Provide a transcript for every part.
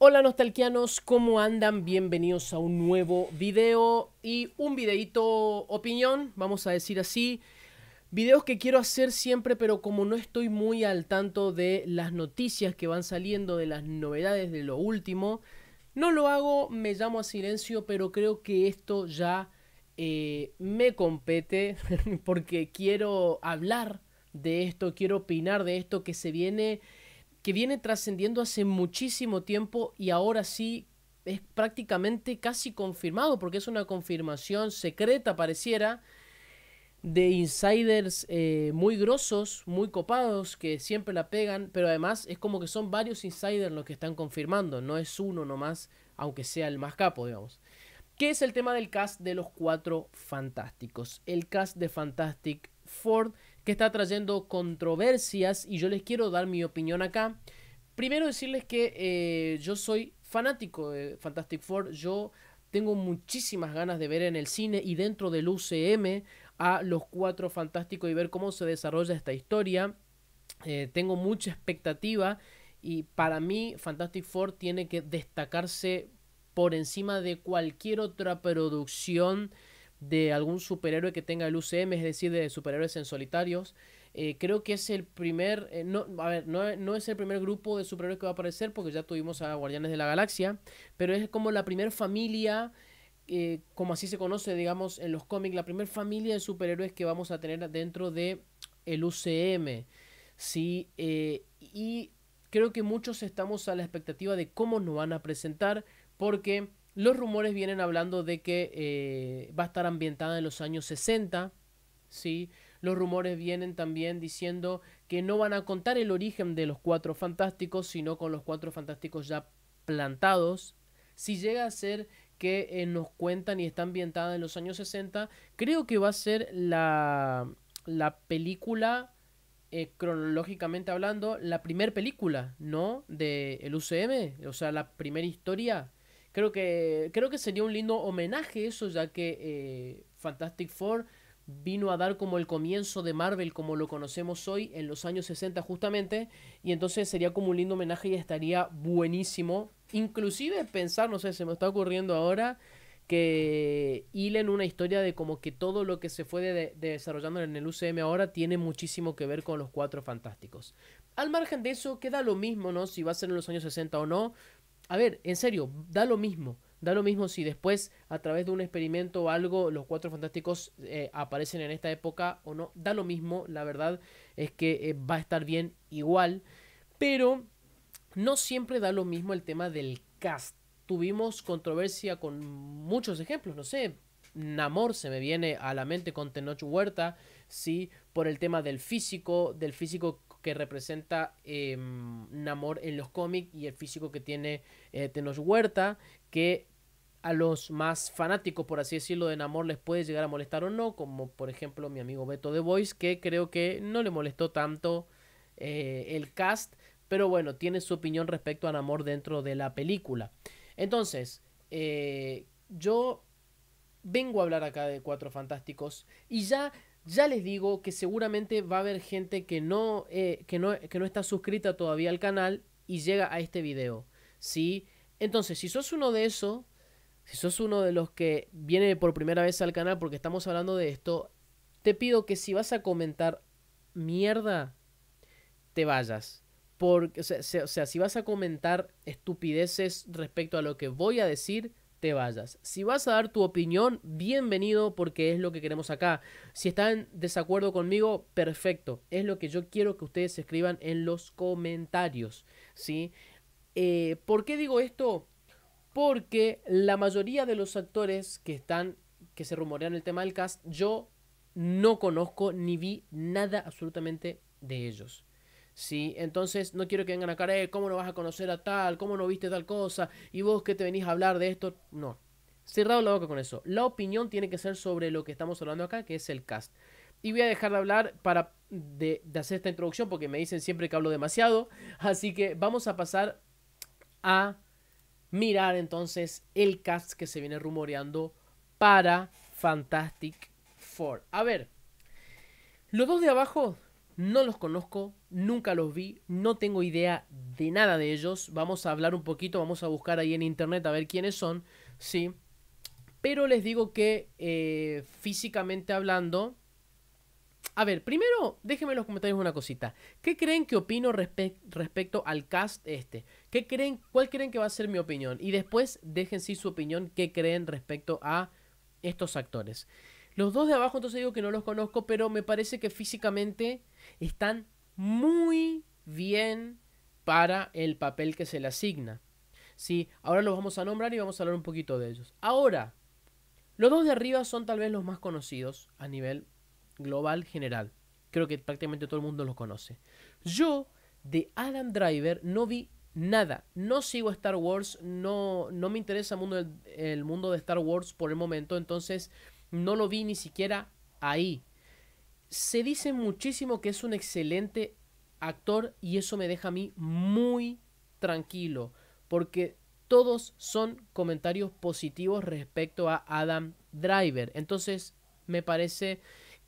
Hola nostalquianos, ¿cómo andan? Bienvenidos a un nuevo video y un videito opinión, vamos a decir así. Videos que quiero hacer siempre, pero como no estoy muy al tanto de las noticias que van saliendo, de las novedades de lo último, no lo hago, me llamo a silencio, pero creo que esto ya eh, me compete porque quiero hablar de esto, quiero opinar de esto que se viene que viene trascendiendo hace muchísimo tiempo y ahora sí es prácticamente casi confirmado, porque es una confirmación secreta, pareciera, de insiders eh, muy grosos, muy copados, que siempre la pegan, pero además es como que son varios insiders los que están confirmando, no es uno nomás, aunque sea el más capo, digamos. ¿Qué es el tema del cast de los cuatro fantásticos? El cast de Fantastic Ford que está trayendo controversias y yo les quiero dar mi opinión acá. Primero decirles que eh, yo soy fanático de Fantastic Four, yo tengo muchísimas ganas de ver en el cine y dentro del UCM a los cuatro fantásticos y ver cómo se desarrolla esta historia. Eh, tengo mucha expectativa y para mí Fantastic Four tiene que destacarse por encima de cualquier otra producción de algún superhéroe que tenga el UCM, es decir, de superhéroes en solitarios. Eh, creo que es el primer, eh, no, a ver, no, es el primer grupo de superhéroes que va a aparecer porque ya tuvimos a Guardianes de la Galaxia, pero es como la primera familia, eh, como así se conoce, digamos, en los cómics, la primera familia de superhéroes que vamos a tener dentro de el UCM, ¿sí? y creo que muchos estamos a la expectativa de cómo nos van a presentar porque los rumores vienen hablando de que eh, va a estar ambientada en los años 60, ¿sí? Los rumores vienen también diciendo que no van a contar el origen de los cuatro fantásticos, sino con los cuatro fantásticos ya plantados. Si llega a ser que eh, nos cuentan y está ambientada en los años 60, creo que va a ser la, película, eh, cronológicamente hablando, la primera película, ¿no? De el UCM, o sea, la primera historia Creo que, creo que sería un lindo homenaje eso, ya que eh, Fantastic Four vino a dar como el comienzo de Marvel como lo conocemos hoy en los años 60 justamente y entonces sería como un lindo homenaje y estaría buenísimo inclusive pensar no sé se me está ocurriendo ahora que hilen una historia de como que todo lo que se fue desarrollando en el UCM ahora tiene muchísimo que ver con los cuatro fantásticos al margen de eso queda lo mismo no si va a ser en los años 60 o no a ver, en serio, da lo mismo. Da lo mismo si después, a través de un experimento o algo, los cuatro fantásticos eh, aparecen en esta época o no. Da lo mismo, la verdad es que eh, va a estar bien igual. Pero no siempre da lo mismo el tema del cast. Tuvimos controversia con muchos ejemplos, no sé. Namor se me viene a la mente con Tenoch Huerta, sí, por el tema del físico, del físico que representa em, Namor en los cómics y el físico que tiene eh, Huerta, que a los más fanáticos, por así decirlo, de Namor les puede llegar a molestar o no, como por ejemplo mi amigo Beto de Voice, que creo que no le molestó tanto eh, el cast, pero bueno, tiene su opinión respecto a Namor dentro de la película. Entonces, eh, yo vengo a hablar acá de Cuatro Fantásticos y ya ya les digo que seguramente va a haber gente que no, eh, que que no está suscrita todavía al canal y llega a este video. ¿sí? Entonces, si sos uno de esos, si sos uno de los que viene por primera vez al canal porque estamos hablando de esto, te pido que si vas a comentar mierda, te vayas. Porque, o sea, si vas a comentar estupideces respecto a lo que voy a decir, te vayas. Si vas a dar tu opinión, bienvenido porque es lo que queremos acá. Si están en desacuerdo conmigo, perfecto. Es lo que yo quiero que ustedes escriban en los comentarios. ¿sí? Eh, ¿Por qué digo esto? Porque la mayoría de los actores que están, que se rumorean el tema del cast, yo no conozco ni vi nada absolutamente de ellos. ¿sí? Entonces no quiero que vengan a eh, ¿cómo no vas a conocer a tal? ¿Cómo no viste tal cosa? ¿Y vos que te venís a hablar de esto? No. Cerrado la boca con eso. La opinión tiene que ser sobre lo que estamos hablando acá, que es el cast. Y voy a dejar de hablar para de hacer esta introducción porque me dicen siempre que hablo demasiado. Así que vamos a pasar a mirar entonces el cast que se viene rumoreando para Fantastic Four. A ver, los dos de abajo no los conozco nunca los vi, no tengo idea de nada de ellos. Vamos a hablar un poquito, vamos a buscar ahí en internet a ver quiénes son, ¿sí? Pero les digo que eh, físicamente hablando... A ver, primero déjenme en los comentarios una cosita. ¿Qué creen que opino respecto al cast este? ¿Qué creen, ¿Cuál creen que va a ser mi opinión? Y después déjense su opinión, qué creen respecto a estos actores. Los dos de abajo entonces digo que no los conozco, pero me parece que físicamente están muy bien para el papel que se le asigna. ¿Sí? Ahora los vamos a nombrar y vamos a hablar un poquito de ellos. Ahora, los dos de arriba son tal vez los más conocidos a nivel global general. Creo que prácticamente todo el mundo los conoce. Yo de Adam Driver no vi nada. No sigo Star Wars, no, no me interesa mundo, el mundo de Star Wars por el momento, entonces no lo vi ni siquiera ahí se dice muchísimo que es un excelente actor y eso me deja a mí muy tranquilo, porque todos son comentarios positivos respecto a Adam Driver. Entonces, me parece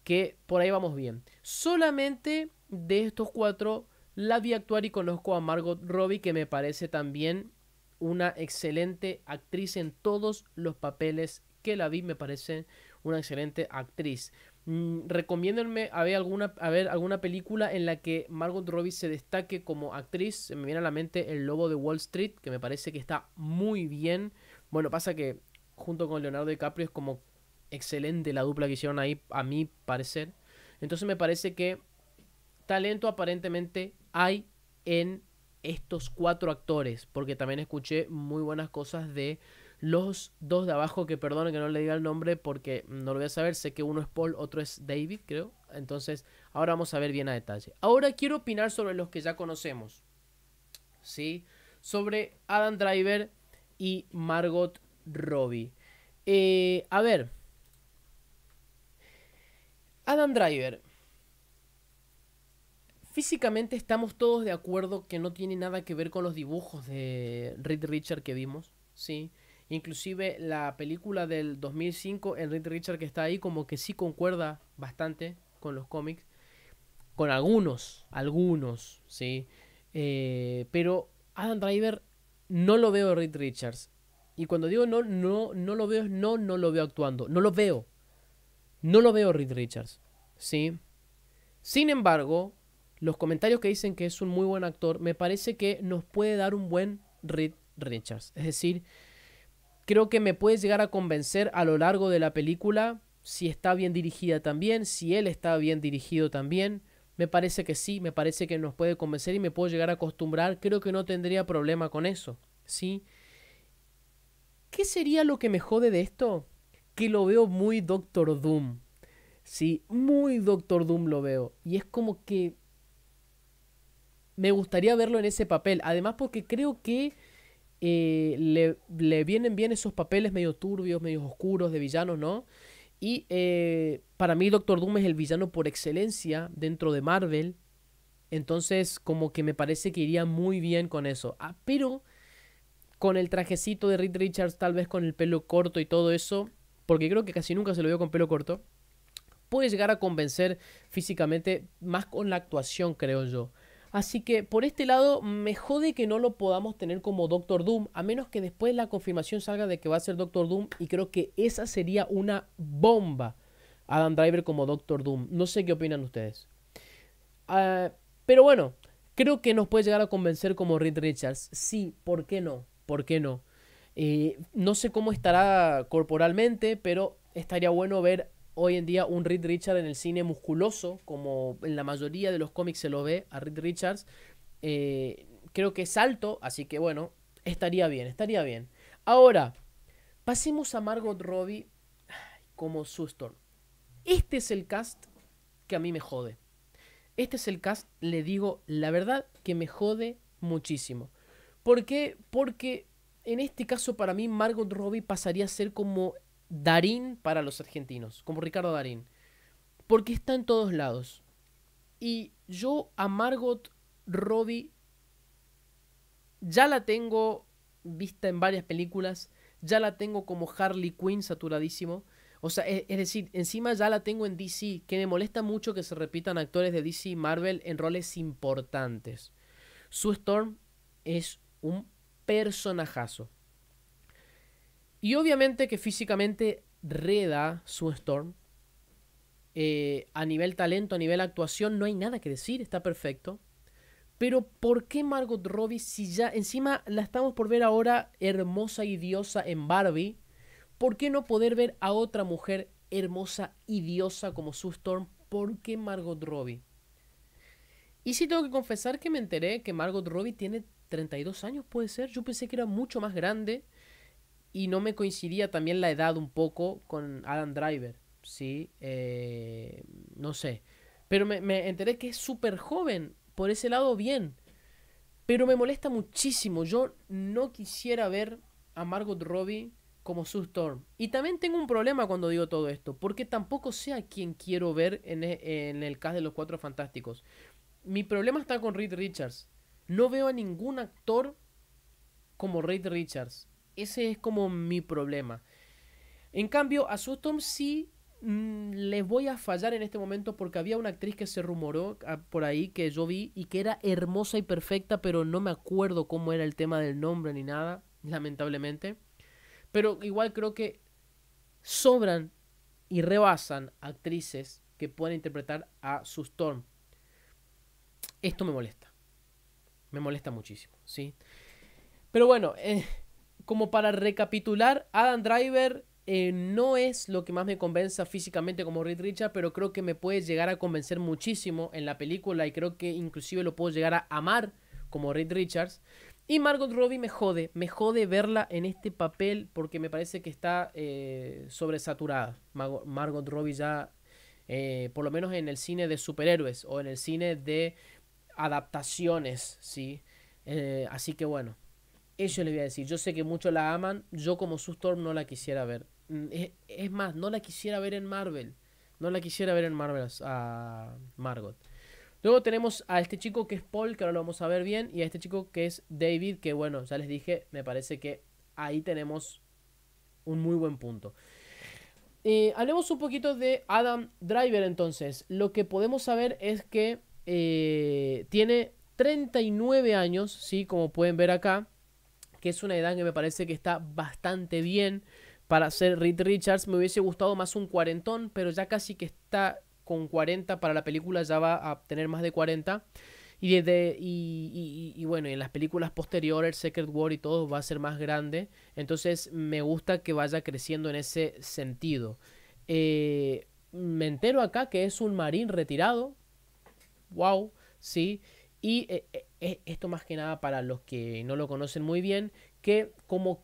que por ahí vamos bien. Solamente de estos cuatro, la vi actuar y conozco a Margot Robbie, que me parece también una excelente actriz en todos los papeles que la vi, me parece una excelente actriz. Mm, recomiéndenme a ver, alguna, a ver alguna película en la que Margot Robbie se destaque como actriz. me viene a la mente El Lobo de Wall Street, que me parece que está muy bien. Bueno, pasa que junto con Leonardo DiCaprio es como excelente la dupla que hicieron ahí, a mi parecer. Entonces me parece que talento aparentemente hay en estos cuatro actores, porque también escuché muy buenas cosas de los dos de abajo, que perdonen que no le diga el nombre porque mm, no lo voy a saber, sé que uno es Paul, otro es David, creo. Entonces, ahora vamos a ver bien a detalle. Ahora quiero opinar sobre los que ya conocemos. ¿Sí? Sobre Adam Driver y Margot Robbie. Eh, a ver. Adam Driver. Físicamente estamos todos de acuerdo que no tiene nada que ver con los dibujos de Reed Richard que vimos. Sí. Inclusive la película del 2005, Reed Richards que está ahí, como que sí concuerda bastante con los cómics. Con algunos, algunos, ¿sí? Eh, pero Adam Driver no lo veo Reed Richards. Y cuando digo no, no, no lo veo, no, no lo veo actuando. No lo veo. No lo veo Reed Richards. ¿Sí? Sin embargo, los comentarios que dicen que es un muy buen actor, me parece que nos puede dar un buen Reed Richards. Es decir, creo que me puede llegar a convencer a lo largo de la película si está bien dirigida también, si él está bien dirigido también. Me parece que sí, me parece que nos puede convencer y me puedo llegar a acostumbrar. Creo que no tendría problema con eso, ¿sí? ¿Qué sería lo que me jode de esto? Que lo veo muy Doctor Doom. Sí, muy Doctor Doom lo veo. Y es como que me gustaría verlo en ese papel. Además porque creo que eh, le, vienen bien esos papeles medio turbios, medio oscuros de villanos, ¿no? Y eh, para mí Doctor Doom es el villano por excelencia dentro de Marvel. Entonces como que me parece que iría muy bien con eso. Ah, pero con el trajecito de Reed Richards, tal vez con el pelo corto y todo eso, porque creo que casi nunca se lo vio con pelo corto, puede llegar a convencer físicamente más con la actuación, creo yo. Así que por este lado me jode que no lo podamos tener como Doctor Doom, a menos que después la confirmación salga de que va a ser Doctor Doom y creo que esa sería una bomba. Adam Driver como Doctor Doom. No sé qué opinan ustedes. Ah, pero bueno, creo que nos puede llegar a convencer como Reed Richards. Sí, ¿por qué no? ¿Por qué no? Eh, no sé cómo estará corporalmente, pero estaría bueno ver hoy en día un Reed Richards en el cine musculoso, como en la mayoría de los cómics se lo ve a Reed Richards. Eh, creo que es alto, así que bueno, estaría bien, estaría bien. Ahora, pasemos a Margot Robbie como Storm. Este es el cast que a mí me jode. Este es el cast, le digo la verdad, que me jode muchísimo. ¿Por qué? Porque en este caso para mí Margot Robbie pasaría a ser como Darín para los argentinos, como Ricardo Darín, porque está en todos lados. Y yo a Margot Robbie ya la tengo vista en varias películas, ya la tengo como Harley Quinn saturadísimo. O sea, es, decir, encima ya la tengo en DC, que me molesta mucho que se repitan actores de DC y Marvel en roles importantes. Su Storm es un personajazo. Y obviamente que físicamente reda su Storm. Eh, a nivel talento, a nivel actuación, no hay nada que decir, está perfecto. Pero ¿por qué Margot Robbie si ya encima la estamos por ver ahora hermosa y diosa en Barbie? ¿Por qué no poder ver a otra mujer hermosa y diosa como su Storm? ¿Por qué Margot Robbie? Y sí tengo que confesar que me enteré que Margot Robbie tiene 32 años, puede ser. Yo pensé que era mucho más grande y no me coincidía también la edad un poco con Adam Driver, ¿sí? Eh, no sé. Pero me, enteré que es súper joven, por ese lado bien. Pero me molesta muchísimo, yo no quisiera ver a Margot Robbie como Sue Storm. Y también tengo un problema cuando digo todo esto, porque tampoco sé a quién quiero ver en, e, en el cast de los Cuatro Fantásticos. Mi problema está con Reed Richards. No veo a ningún actor como Reed Richards. Ese es como mi problema. En cambio, a Sustorm sí mm, les voy a fallar en este momento porque había una actriz que se rumoró ah, por ahí que yo vi y que era hermosa y perfecta, pero no me acuerdo cómo era el tema del nombre ni nada, lamentablemente. Pero igual creo que sobran y rebasan actrices que puedan interpretar a Sustorm. Esto me molesta. Me molesta muchísimo, ¿sí? Pero bueno, eh, como para recapitular, Adam Driver eh, no es lo que más me convenza físicamente como Reed Richards, pero creo que me puede llegar a convencer muchísimo en la película y creo que inclusive lo puedo llegar a amar como Reed Richards. Y Margot Robbie me jode, me jode verla en este papel porque me parece que está eh, sobresaturada. Margot Robbie ya, eh, por lo menos en el cine de superhéroes o en el cine de adaptaciones, ¿sí? Eh, así que bueno, eso les voy a decir, yo sé que muchos la aman, yo como Sustorm no la quisiera ver. Mm, es, más, no la quisiera ver en Marvel. No la quisiera ver en Marvel a Margot. Luego tenemos a este chico que es Paul, que ahora lo vamos a ver bien, y a este chico que es David, que bueno, ya les dije, me parece que ahí tenemos un muy buen punto. Eh, hablemos un poquito de Adam Driver entonces. Lo que podemos saber es que eh, tiene 39 años, ¿sí? Como pueden ver acá que es una edad que me parece que está bastante bien para ser Reed Richards. Me hubiese gustado más un cuarentón, pero ya casi que está con 40 para la película, ya va a tener más de 40. Y, desde, y, bueno, en las películas posteriores, Secret War y todo va a ser más grande. Entonces me gusta que vaya creciendo en ese sentido. Eh, me entero acá que es un marín retirado. Wow, sí. Y eh, eh, esto más que nada para los que no lo conocen muy bien, que como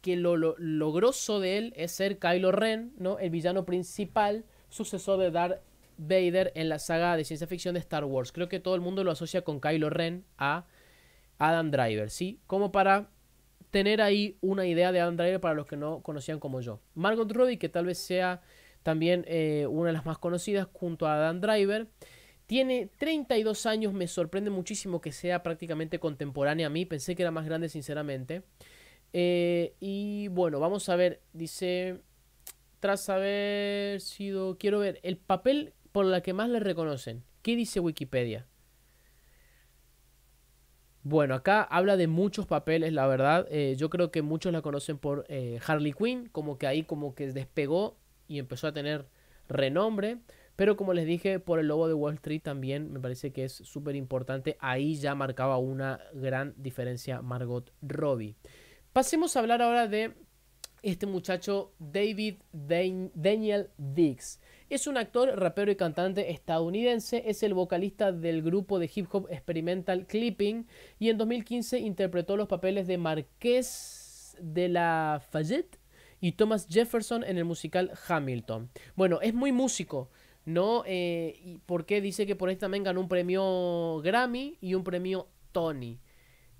que lo, lo, grosso de él es ser Kylo Ren, ¿no? El villano principal, sucesor de Darth Vader en la saga de ciencia ficción de Star Wars. Creo que todo el mundo lo asocia con Kylo Ren a Adam Driver, ¿sí? Como para tener ahí una idea de Adam Driver para los que no conocían como yo. Margot Robbie, que tal vez sea también eh, una de las más conocidas junto a Adam Driver. Tiene 32 años, me sorprende muchísimo que sea prácticamente contemporánea a mí, pensé que era más grande sinceramente. Eh, y bueno, vamos a ver, dice, tras haber sido, quiero ver, el papel por la que más le reconocen. ¿Qué dice Wikipedia? Bueno, acá habla de muchos papeles, la verdad. Eh, yo creo que muchos la conocen por eh, Harley Quinn, como que ahí como que despegó y empezó a tener renombre. Pero como les dije, por el lobo de Wall Street también me parece que es súper importante. Ahí ya marcaba una gran diferencia Margot Robbie. Pasemos a hablar ahora de este muchacho David Daniel Dix. Es un actor, rapero y cantante estadounidense, es el vocalista del grupo de hip hop experimental Clipping y en 2015 interpretó los papeles de Marqués de la Fayette y Thomas Jefferson en el musical Hamilton. Bueno, es muy músico, ¿no? Eh, porque dice que por ahí también ganó un premio Grammy y un premio Tony.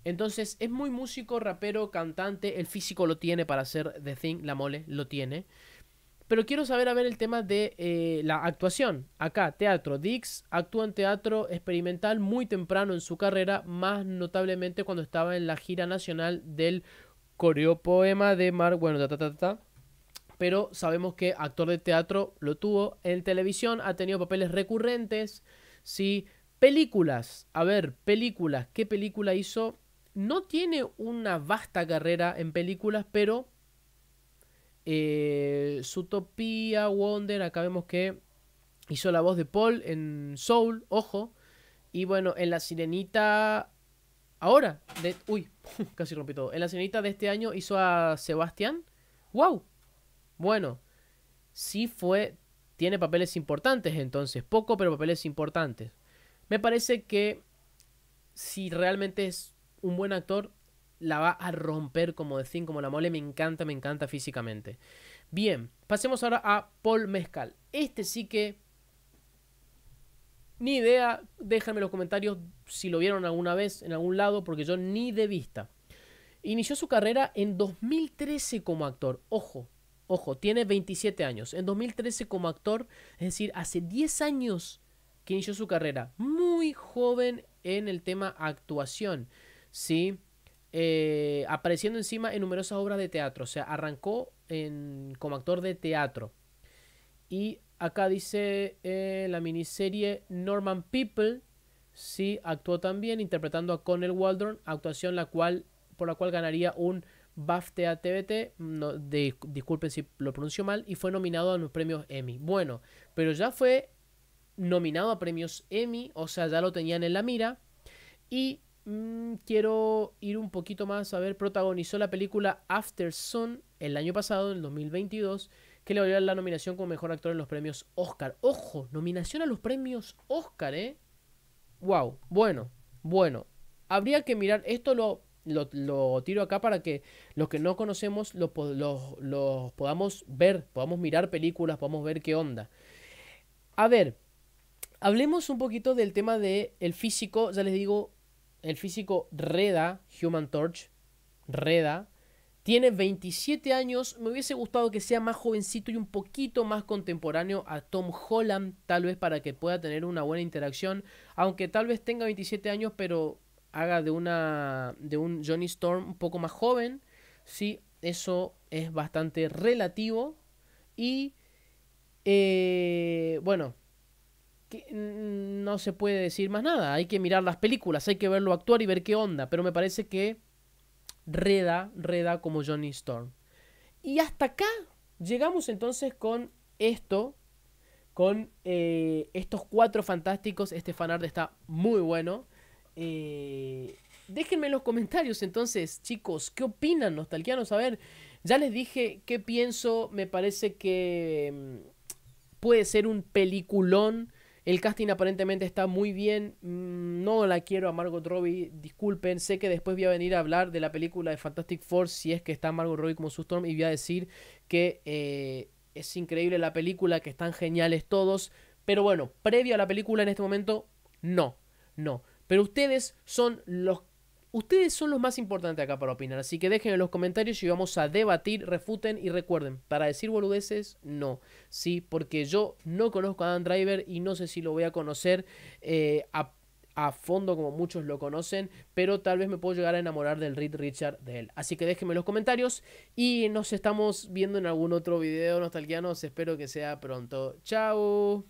Entonces es muy músico, rapero, cantante, el físico lo tiene para hacer The Thing, la mole lo tiene. Pero quiero saber a ver el tema de eh, la actuación. Acá, teatro. Dix actúa en teatro experimental muy temprano en su carrera, más notablemente cuando estaba en la gira nacional del coreopoema de Mar... Bueno, ta, ta, ta, ta pero sabemos que actor de teatro lo tuvo. En televisión ha tenido papeles recurrentes, ¿sí? Películas, a ver, películas, ¿qué película hizo? No tiene una vasta carrera en películas, pero su eh, Zootopia, Wonder, acá vemos que hizo la voz de Paul en Soul, ojo. Y bueno, en La Sirenita. Ahora, de, uy, casi rompí todo. En La Sirenita de este año hizo a Sebastián. ¡Wow! Bueno, sí fue, tiene papeles importantes entonces, poco pero papeles importantes. Me parece que si realmente es un buen actor, la va a romper como de como la mole, me encanta, me encanta físicamente. Bien, pasemos ahora a Paul Mezcal. Este sí que ni idea, déjame en los comentarios si lo vieron alguna vez en algún lado, porque yo ni de vista. Inició su carrera en 2013 como actor. Ojo, Ojo, tiene 27 años. En 2013 como actor, es decir, hace 10 años que inició su carrera. Muy joven en el tema actuación. ¿Sí? Eh, apareciendo encima en numerosas obras de teatro. O sea, arrancó en, como actor de teatro. Y acá dice eh, la miniserie Norman People. Sí, actuó también interpretando a Connell Waldron, actuación la cual, por la cual ganaría un BAFTA TBT, no, disculpen si lo pronuncio mal, y fue nominado a los premios Emmy. Bueno, pero ya fue nominado a premios Emmy, o sea, ya lo tenían en la mira. Y mm, quiero ir un poquito más a ver, protagonizó la película After Sun el año pasado, en el 2022, que le valió la nominación como mejor actor en los premios Oscar. Ojo, nominación a los premios Oscar, ¿eh? Wow, bueno, bueno. Habría que mirar, esto lo lo, tiro acá para que los que no conocemos los lo, podamos ver, podamos mirar películas, podamos ver qué onda. A ver, hablemos un poquito del tema del físico, ya les digo, el físico Reda, Human Torch, Reda, tiene 27 años, me hubiese gustado que sea más jovencito y un poquito más contemporáneo a Tom Holland, tal vez para que pueda tener una buena interacción, aunque tal vez tenga 27 años, pero haga de, una, de un Johnny Storm un poco más joven, ¿sí? Eso es bastante relativo. Y eh, bueno, no se puede decir más nada. Hay que mirar las películas, hay que verlo actuar y ver qué onda. Pero me parece que reda, reda como Johnny Storm. Y hasta acá llegamos entonces con esto, con eh, estos cuatro fantásticos. Este fanart está muy bueno. Eh, déjenme en los comentarios entonces, chicos, ¿qué opinan nostalgianos? A ver, ya les dije qué pienso, me parece que mm, puede ser un peliculón. El casting aparentemente está muy bien. Mm, no la quiero a Margot Robbie. Disculpen, sé que después voy a venir a hablar de la película de Fantastic Four si es que está Margot Robbie como su Storm y voy a decir que eh, es increíble la película, que están geniales todos. Pero bueno, previo a la película en este momento, no, no. Pero ustedes son los Ustedes son los más importantes acá para opinar, así que dejen en los comentarios y vamos a debatir, refuten y recuerden, para decir boludeces, no, sí, porque yo no conozco a Dan Driver y no sé si lo voy a conocer eh, a, fondo como muchos lo conocen, pero tal vez me puedo llegar a enamorar del Reed Richard de él. Así que déjenme en los comentarios y nos estamos viendo en algún otro video nos espero que sea pronto. Chao.